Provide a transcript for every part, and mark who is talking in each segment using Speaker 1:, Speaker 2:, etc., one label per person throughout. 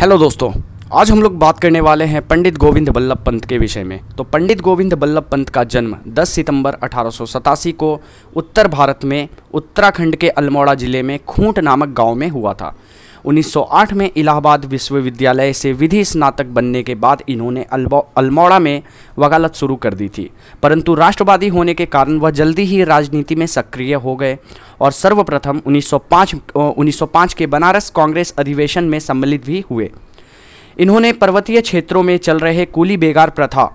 Speaker 1: hello दोस्तों आज हम लोग बात करने वाले हैं पंडित गोविंद बल्लभ पंत के विषय में तो पंडित गोविंद बल्लभ पंत का जन्म 10 सितंबर अठारह को उत्तर भारत में उत्तराखंड के अल्मोड़ा ज़िले में खूंट नामक गांव में हुआ था 1908 में इलाहाबाद विश्वविद्यालय से विधि स्नातक बनने के बाद इन्होंने अल्मोड़ा में वकालत शुरू कर दी थी परंतु राष्ट्रवादी होने के कारण वह जल्दी ही राजनीति में सक्रिय हो गए और सर्वप्रथम 1905 1905 के बनारस कांग्रेस अधिवेशन में सम्मिलित भी हुए इन्होंने पर्वतीय क्षेत्रों में चल रहे कूली बेगार प्रथा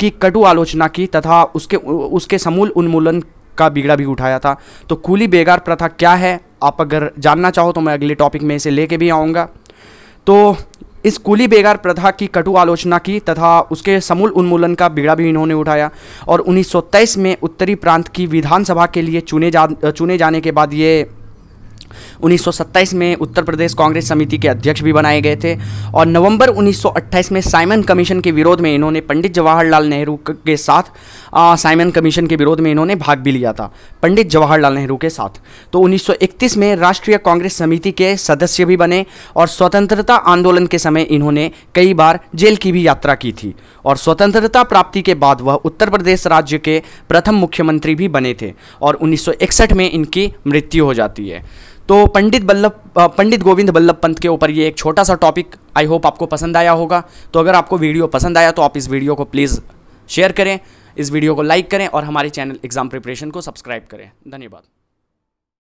Speaker 1: की कटु आलोचना की तथा उसके उसके समूल उन्मूलन का बिगड़ा भी उठाया था तो कूली बेगार प्रथा क्या है आप अगर जानना चाहो तो मैं अगले टॉपिक में इसे लेके भी आऊँगा तो इस कुली बेगार प्रथा की कटु आलोचना की तथा उसके समूल उन्मूलन का बीड़ा भी इन्होंने उठाया और 1923 में उत्तरी प्रांत की विधानसभा के लिए चुने जा चुने जाने के बाद ये 1927 में उत्तर प्रदेश कांग्रेस समिति के अध्यक्ष भी बनाए गए थे और नवंबर 1928 में साइमन कमीशन के विरोध में इन्होंने पंडित जवाहरलाल नेहरू के साथ आ, साइमन कमीशन के विरोध में इन्होंने भाग भी लिया था पंडित जवाहरलाल नेहरू के साथ तो उन्नीस में राष्ट्रीय कांग्रेस समिति के सदस्य भी बने और स्वतंत्रता आंदोलन के समय इन्होंने कई बार जेल की भी यात्रा की थी और स्वतंत्रता प्राप्ति के बाद वह उत्तर प्रदेश राज्य के प्रथम मुख्यमंत्री भी बने थे और 1961 में इनकी मृत्यु हो जाती है तो पंडित बल्लभ पंडित गोविंद बल्लभ पंत के ऊपर ये एक छोटा सा टॉपिक आई होप आपको पसंद आया होगा तो अगर आपको वीडियो पसंद आया तो आप इस वीडियो को प्लीज़ शेयर करें इस वीडियो को लाइक करें और हमारे चैनल एग्ज़ाम प्रिपरेशन को सब्सक्राइब करें धन्यवाद